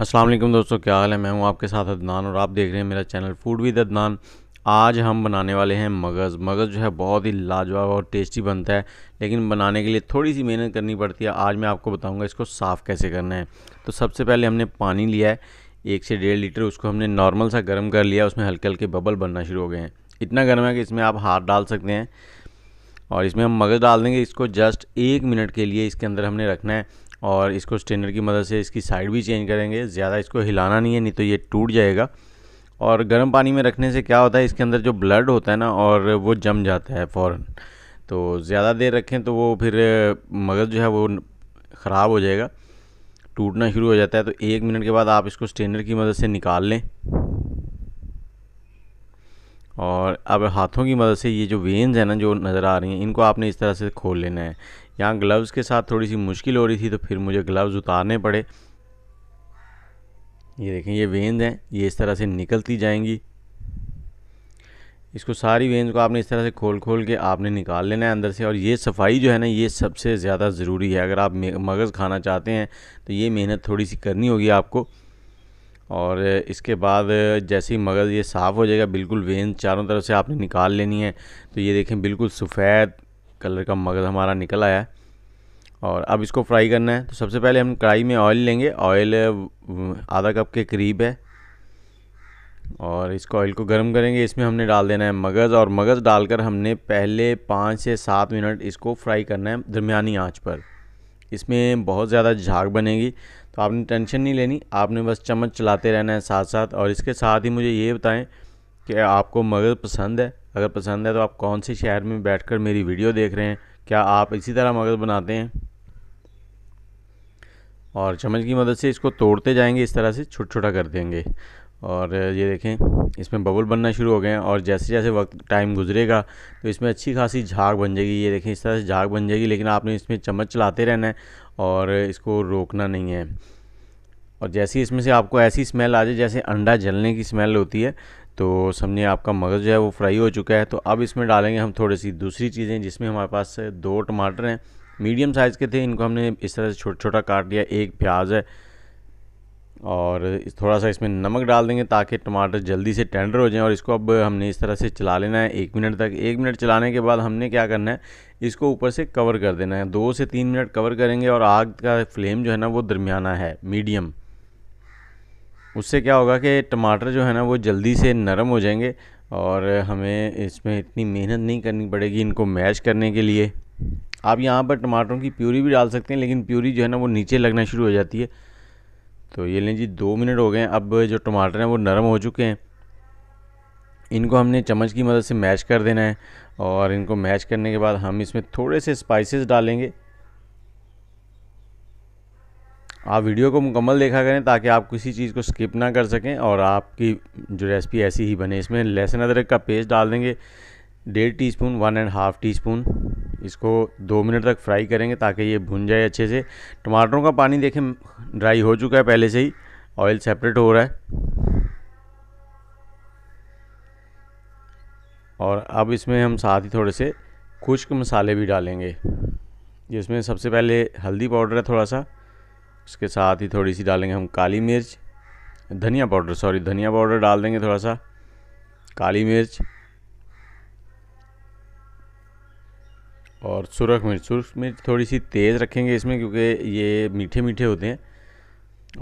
अस्सलाम वालेकुम दोस्तों क्या हाल है मैं हूँ आपके साथ अदनान और आप देख रहे हैं मेरा चैनल फूड विद अदनान आज हम बनाने वाले हैं मगज़ मगज़ जो है बहुत ही लाजवाब और टेस्टी बनता है लेकिन बनाने के लिए थोड़ी सी मेहनत करनी पड़ती है आज मैं आपको बताऊंगा इसको साफ़ कैसे करना है तो सबसे पहले हमने पानी लिया है एक से डेढ़ लीटर उसको हमने नॉर्मल सा गर्म कर लिया उसमें हल्के हल्के बबल बनना शुरू हो गए हैं इतना गर्म है कि इसमें आप हाथ डाल सकते हैं और इसमें हम मगज़ डाल देंगे इसको जस्ट एक मिनट के लिए इसके अंदर हमने रखना है और इसको स्ट्रेनर की मदद से इसकी साइड भी चेंज करेंगे ज़्यादा इसको हिलाना नहीं है नहीं तो ये टूट जाएगा और गर्म पानी में रखने से क्या होता है इसके अंदर जो ब्लड होता है ना और वो जम जाता है फ़ौर तो ज़्यादा देर रखें तो वो फिर मगज़ जो है वो ख़राब हो जाएगा टूटना शुरू हो जाता है तो एक मिनट के बाद आप इसको स्ट्रेनर की मदद से निकाल लें और अब हाथों की मदद से ये जो वेन्स हैं ना जो नज़र आ रही हैं इनको आपने इस तरह से खोल लेना है यहाँ ग्लव्स के साथ थोड़ी सी मुश्किल हो रही थी तो फिर मुझे ग्लव्स उतारने पड़े ये देखें ये वेंद हैं ये इस तरह से निकलती जाएंगी इसको सारी वेंद को आपने इस तरह से खोल खोल के आपने निकाल लेना है अंदर से और ये सफाई जो है ना ये सबसे ज़्यादा ज़रूरी है अगर आप मगज़ खाना चाहते हैं तो ये मेहनत थोड़ी सी करनी होगी आपको और इसके बाद जैसे ही मगज़ ये साफ़ हो जाएगा बिल्कुल वेंद चारों तरफ से आपने निकाल लेनी है तो ये देखें बिल्कुल सफ़ेद कलर का मगज़ हमारा निकल आया है और अब इसको फ्राई करना है तो सबसे पहले हम कढ़ाई में ऑयल लेंगे ऑयल आधा कप के करीब है और इसको ऑयल को गर्म करेंगे इसमें हमने डाल देना है मगज़ और मगज़ डालकर हमने पहले पाँच से सात मिनट इसको फ्राई करना है दरमियानी आँच पर इसमें बहुत ज़्यादा झाग बनेगी तो आपने टेंशन नहीं लेनी आपने बस चम्मच चलाते रहना है साथ साथ और इसके साथ ही मुझे ये बताएं कि आपको मगध पसंद है अगर पसंद है तो आप कौन से शहर में बैठकर मेरी वीडियो देख रहे हैं क्या आप इसी तरह मगध बनाते हैं और चम्मच की मदद से इसको तोड़ते जाएंगे इस तरह से छोटा छोटा कर देंगे और ये देखें इसमें बबल बनना शुरू हो गए हैं और जैसे जैसे वक्त टाइम गुजरेगा तो इसमें अच्छी खासी झाग बन जाएगी ये देखें इस तरह से झाग बन जाएगी लेकिन आपने इसमें चम्मच चलाते रहना है और इसको रोकना नहीं है और जैसे ही इसमें से आपको ऐसी स्मेल आ जाए जैसे अंडा जलने की स्मेल होती है तो समझिए आपका मगज़ जो है वो फ्राई हो चुका है तो अब इसमें डालेंगे हम थोड़ी सी दूसरी चीज़ें जिसमें हमारे पास दो टमाटर हैं मीडियम साइज़ के थे इनको हमने इस तरह से छोटा छोटा काट लिया एक प्याज है और थोड़ा सा इसमें नमक डाल देंगे ताकि टमाटर जल्दी से टेंडर हो जाए और इसको अब हमने इस तरह से चला लेना है एक मिनट तक एक मिनट चलाने के बाद हमने क्या करना है इसको ऊपर से कवर कर देना है दो से तीन मिनट कवर करेंगे और आग का फ्लेम जो है ना वो दरमियाना है मीडियम उससे क्या होगा कि टमाटर जो है ना वो जल्दी से नरम हो जाएंगे और हमें इसमें इतनी मेहनत नहीं करनी पड़ेगी इनको मैश करने के लिए आप यहाँ पर टमाटरों की प्यूरी भी डाल सकते हैं लेकिन प्यूरी जो है ना वो नीचे लगना शुरू हो जाती है तो ये लें जी दो मिनट हो गए अब जो टमाटर हैं वो नरम हो चुके हैं इनको हमने चम्मच की मदद से मैश कर देना है और इनको मैश करने के बाद हम इसमें थोड़े से स्पाइसेस डालेंगे आप वीडियो को मुकम्मल देखा करें ताकि आप किसी चीज़ को स्किप ना कर सकें और आपकी जो रेसिपी ऐसी ही बने इसमें लहसुन अदरक का पेस्ट डाल देंगे डेढ़ teaspoon one and half teaspoon इसको दो मिनट तक फ्राई करेंगे ताकि ये भुन जाए अच्छे से टमाटरों का पानी देखें ड्राई हो चुका है पहले से ही ऑयल सेपरेट हो रहा है और अब इसमें हम साथ ही थोड़े से खुश्क मसाले भी डालेंगे जिसमें सबसे पहले हल्दी पाउडर है थोड़ा सा उसके साथ ही थोड़ी सी डालेंगे हम काली मिर्च धनिया पाउडर सॉरी धनिया पाउडर डाल देंगे थोड़ा सा काली मिर्च और सुरख मिर्च सुरख मिर्च थोड़ी सी तेज़ रखेंगे इसमें क्योंकि ये मीठे मीठे होते हैं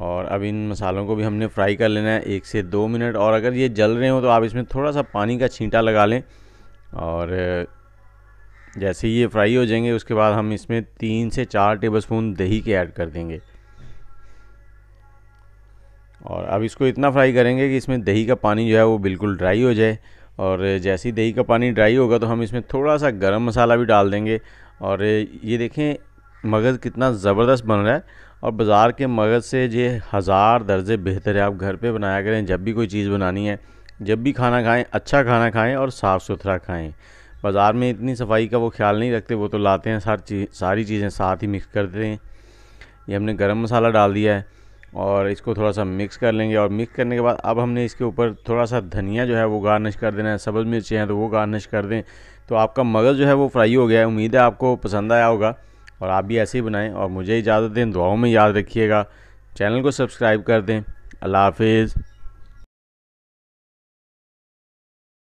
और अब इन मसालों को भी हमने फ्राई कर लेना है एक से दो मिनट और अगर ये जल रहे हो तो आप इसमें थोड़ा सा पानी का छींटा लगा लें और जैसे ही ये फ्राई हो जाएंगे उसके बाद हम इसमें तीन से चार टेबलस्पून दही के ऐड कर देंगे और अब इसको इतना फ्राई करेंगे कि इसमें दही का पानी जो है वो बिल्कुल ड्राई हो जाए और जैसे ही दही का पानी ड्राई होगा तो हम इसमें थोड़ा सा गरम मसाला भी डाल देंगे और ये देखें मगज़ कितना ज़बरदस्त बन रहा है और बाज़ार के मगज़ से ये हज़ार दर्जे बेहतर है आप घर पे बनाया करें जब भी कोई चीज़ बनानी है जब भी खाना खाएं अच्छा खाना खाएं और साफ़ सुथरा खाएं बाज़ार में इतनी सफाई का वो ख्याल नहीं रखते वो तो लाते हैं सारी चीज़ सारी चीज़ें साथ ही मिक्स करते हैं ये हमने गर्म मसाला डाल दिया है और इसको थोड़ा सा मिक्स कर लेंगे और मिक्स करने के बाद अब हमने इसके ऊपर थोड़ा सा धनिया जो है वो गार्निश कर देना है सब्ज़ मिर्ची हैं तो वो गार्निश कर दें तो आपका मगज़ जो है वो फ्राई हो गया है उम्मीद है आपको पसंद आया होगा और आप भी ऐसे ही बनाएं और मुझे इजाज़त दें दुआओं में याद रखिएगा चैनल को सब्सक्राइब कर दें अल्लाह हाफिज़